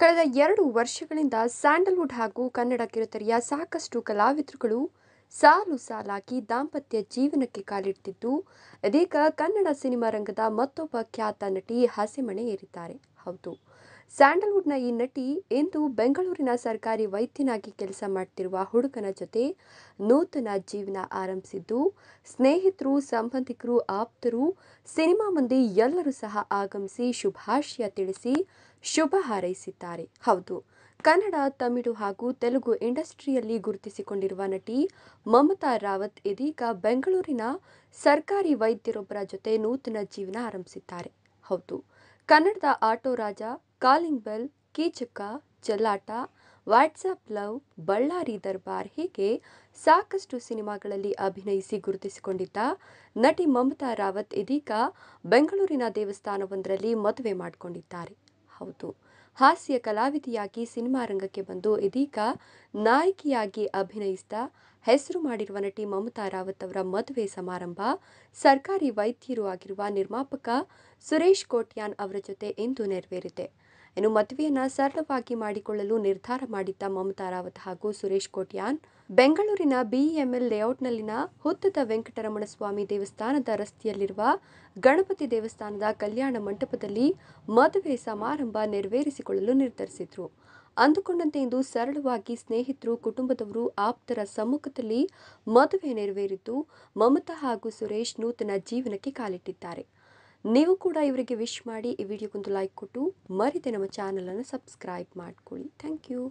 ಕಳೆದ ಎರಡು ವರ್ಷಗಳಿಂದ ಸ್ಯಾಂಡಲ್ವುಡ್ ಹಾಗೂ ಕನ್ನಡ ಕಿರುತೆರೆಯ ಸಾಕಷ್ಟು ಕಲಾವಿದರುಗಳು ಸಾಲು ಸಾಲಾಗಿ ದಾಂಪತ್ಯ ಜೀವನಕ್ಕೆ ಕಾಲಿಡ್ತಿದ್ದು ಇದೀಗ ಕನ್ನಡ ಸಿನಿಮಾ ರಂಗದ ಮತ್ತೊಬ್ಬ ಖ್ಯಾತ ನಟಿ ಹಸೆಮಣೆ ಏರಿದ್ದಾರೆ ಹೌದು ಸ್ಯಾಂಡಲ್ವುಡ್ನ ಈ ನಟಿ ಇಂದು ಬೆಂಗಳೂರಿನ ಸರ್ಕಾರಿ ವೈದ್ಯನಾಗಿ ಕೆಲಸ ಮಾಡ್ತಿರುವ ಹುಡುಗನ ಜೊತೆ ನೂತನ ಜೀವನ ಆರಂಭಿಸಿದ್ದು ಸ್ನೇಹಿತರು ಸಂಬಂಧಿಕರು ಆಪ್ತರು ಸಿನಿಮಾ ಮಂದಿ ಎಲ್ಲರೂ ಸಹ ಆಗಮಿಸಿ ಶುಭಾಶಯ ತಿಳಿಸಿ ಶುಭ ಹಾರೈಸಿದ್ದಾರೆ ಹೌದು ಕನ್ನಡ ತಮಿಳು ಹಾಗೂ ತೆಲುಗು ಇಂಡಸ್ಟ್ರಿಯಲ್ಲಿ ಗುರುತಿಸಿಕೊಂಡಿರುವ ನಟಿ ಮಮತಾ ರಾವತ್ ಇದೀಗ ಬೆಂಗಳೂರಿನ ಸರ್ಕಾರಿ ವೈದ್ಯರೊಬ್ಬರ ಜೊತೆ ನೂತನ ಜೀವನ ಆರಂಭಿಸಿದ್ದಾರೆ ಹೌದು ಕನ್ನಡದ auto Raja calling bell Keechaka Challata WhatsApp love Ballari Darbar ಹೀಗೆ ಸಾಕಷ್ಟು ಸಿನಿಮಾಗಳಲ್ಲಿ ಅಭಿನಯಿಸಿ ಗುರುತಿಸಿಕೊಂಡಿದ್ದ ನಟಿ ಮಮತಾ ರಾವತ್ ಇದೀಗ ಬೆಂಗಳೂರಿನ ದೇವಸ್ಥಾನವೊಂದರಲ್ಲಿ ಮದುವೆ ಮಾಡಿಕೊಂಡಿದ್ದಾರೆ ಹೌದು ಹಾಸ್ಯ ಕಲಾವಿದೆಯಾಗಿ ಸಿನಿಮಾ ರಂಗಕ್ಕೆ ಬಂದು ಇದೀಗ ನಾಯಕಿಯಾಗಿ ಅಭಿನಯಿಸಿದ ಹೆಸರು ಮಾಡಿರುವ ನಟಿ ಮಮತಾ ರಾವತ್ ಅವರ ಮದುವೆ ಸಮಾರಂಭ ಸರ್ಕಾರಿ ವೈದ್ಯರು ಆಗಿರುವ ನಿರ್ಮಾಪಕ ಸುರೇಶ್ ಕೋಟ್ಯಾನ್ ಅವರ ಜೊತೆ ಇಂದು ನೆರವೇರಿದೆ ಇನ್ನು ಮದುವೆಯನ್ನು ಸರಳವಾಗಿ ಮಾಡಿಕೊಳ್ಳಲು ನಿರ್ಧಾರ ಮಾಡಿದ್ದ ಮಮತಾ ರಾವತ್ ಹಾಗೂ ಸುರೇಶ್ ಕೋಟ್ಯಾನ್ ಬೆಂಗಳೂರಿನ ಬಿಇಎಂಎಲ್ e ಲೇಔಟ್ನಲ್ಲಿನ ಹುತ್ತದ ವೆಂಕಟರಮಣ ಸ್ವಾಮಿ ದೇವಸ್ಥಾನದ ರಸ್ತೆಯಲ್ಲಿರುವ ಗಣಪತಿ ದೇವಸ್ಥಾನದ ಕಲ್ಯಾಣ ಮಂಟಪದಲ್ಲಿ ಮದುವೆ ಸಮಾರಂಭ ನೆರವೇರಿಸಿಕೊಳ್ಳಲು ನಿರ್ಧರಿಸಿದ್ರು ಅಂದುಕೊಂಡಂತೆ ಇಂದು ಸರಳವಾಗಿ ಸ್ನೇಹಿತರು ಕುಟುಂಬದವರು ಆಪ್ತರ ಸಮ್ಮುಖದಲ್ಲಿ ಮದುವೆ ನೆರವೇರಿದ್ದು ಮಮತಾ ಹಾಗೂ ಸುರೇಶ್ ನೂತನ ಜೀವನಕ್ಕೆ ಕಾಲಿಟ್ಟಿದ್ದಾರೆ ನೀವು ಕೂಡ ಇವರಿಗೆ ವಿಶ್ ಮಾಡಿ ಈ ವಿಡಿಯೋಗೊಂದು ಲೈಕ್ ಕೊಟ್ಟು ಮರಿದೆ ನಮ್ಮ ಚಾನಲನ್ನು ಸಬ್ಸ್ಕ್ರೈಬ್ ಮಾಡಿಕೊಳ್ಳಿ ಥ್ಯಾಂಕ್ ಯು